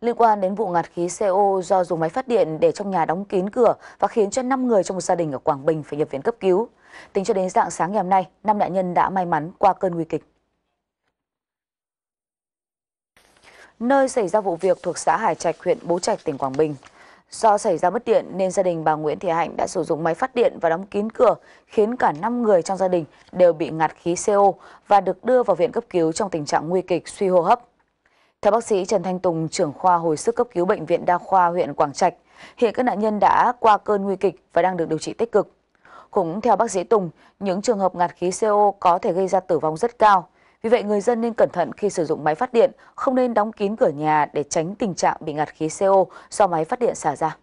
Liên quan đến vụ ngạt khí CO do dùng máy phát điện để trong nhà đóng kín cửa và khiến cho 5 người trong một gia đình ở Quảng Bình phải nhập viện cấp cứu. Tính cho đến dạng sáng ngày hôm nay, 5 nạn nhân đã may mắn qua cơn nguy kịch. Nơi xảy ra vụ việc thuộc xã Hải Trạch, huyện Bố Trạch, tỉnh Quảng Bình. Do xảy ra mất điện nên gia đình bà Nguyễn Thị Hạnh đã sử dụng máy phát điện và đóng kín cửa, khiến cả 5 người trong gia đình đều bị ngạt khí CO và được đưa vào viện cấp cứu trong tình trạng nguy kịch suy hô hấp. Theo bác sĩ Trần Thanh Tùng, trưởng khoa hồi sức cấp cứu Bệnh viện Đa khoa huyện Quảng Trạch, hiện các nạn nhân đã qua cơn nguy kịch và đang được điều trị tích cực. Cũng theo bác sĩ Tùng, những trường hợp ngạt khí CO có thể gây ra tử vong rất cao. Vì vậy, người dân nên cẩn thận khi sử dụng máy phát điện, không nên đóng kín cửa nhà để tránh tình trạng bị ngạt khí CO do máy phát điện xả ra.